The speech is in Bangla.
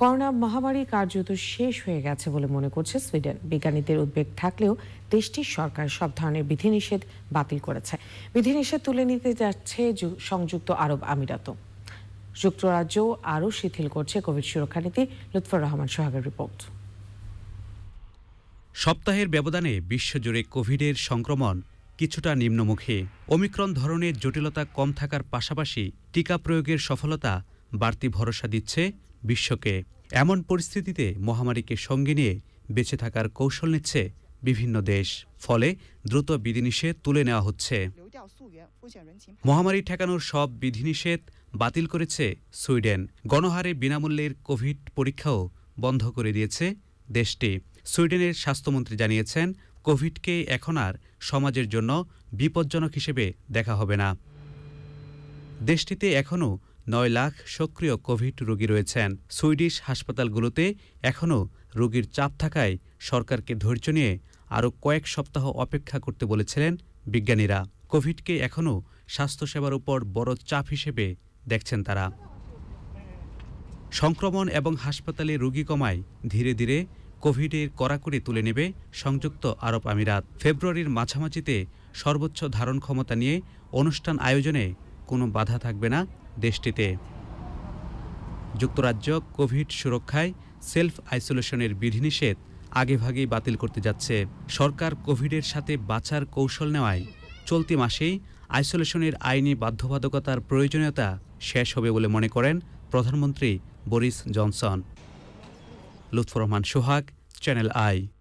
করোনা মহামারী কার্যত শেষ হয়ে গেছে বলে মনে করছে সুইডেন বিজ্ঞানীদের উদ্বেগ থাকলেও দেশটির সরকার সব ধরনের বিধিনিষেধ বাতিল করেছে বিধিনিষেধ তুলে নিতে যাচ্ছে সংযুক্ত আরব আমিরাত যুক্তরাজ্য আরও শিথিল করছে কোভিড সুরক্ষা নীতি লুৎফর রহমান সোহাগের রিপোর্ট সপ্তাহের ব্যবধানে বিশ্বজুড়ে কোভিডের সংক্রমণ কিছুটা নিম্নমুখী অমিক্রণ ধরনের জটিলতা কম থাকার পাশাপাশি টিকা প্রয়োগের সফলতা বাড়তি ভরসা দিচ্ছে বিশ্বকে এমন পরিস্থিতিতে মহামারীকে সঙ্গে নিয়ে বেঁচে থাকার কৌশল নিচ্ছে বিভিন্ন দেশ ফলে দ্রুত বিধিনিষেধ তুলে নেওয়া হচ্ছে মহামারী ঠেকানোর সব বিধিনিষেধ বাতিল করেছে সুইডেন গণহারে বিনামূল্যের কোভিড পরীক্ষাও বন্ধ করে দিয়েছে দেশটি সুইডেনের স্বাস্থ্যমন্ত্রী জানিয়েছেন কোভিডকে এখন আর সমাজের জন্য বিপজ্জনক হিসেবে দেখা হবে না দেশটিতে এখনও নয় লাখ সক্রিয় কোভিড রোগী রয়েছেন সুইডিশ হাসপাতালগুলোতে এখনও রোগীর চাপ থাকায় সরকারকে ধৈর্য নিয়ে আরও কয়েক সপ্তাহ অপেক্ষা করতে বলেছিলেন বিজ্ঞানীরা কোভিডকে এখনও স্বাস্থ্যসেবার উপর বড় চাপ হিসেবে দেখছেন তারা সংক্রমণ এবং হাসপাতালে রোগী কমায় ধীরে ধীরে কোভিডের কড়াকড়ি তুলে নেবে সংযুক্ত আরব আমিরাত ফেব্রুয়ারির মাঝামাঝিতে সর্বোচ্চ ধারণ ক্ষমতা নিয়ে অনুষ্ঠান আয়োজনে কোনো বাধা থাকবে না দেশটিতে যুক্তরাজ্য কোভিড সুরক্ষায় সেলফ আইসোলেশনের বিধিনিষেধ আগেভাগেই বাতিল করতে যাচ্ছে সরকার কোভিডের সাথে বাঁচার কৌশল নেওয়ায় চলতি মাসেই আইসোলেশনের আইনি বাধ্যবাধকতার প্রয়োজনীয়তা শেষ হবে বলে মনে করেন প্রধানমন্ত্রী Boris Johnson Lutfur Rahman Sohag channel I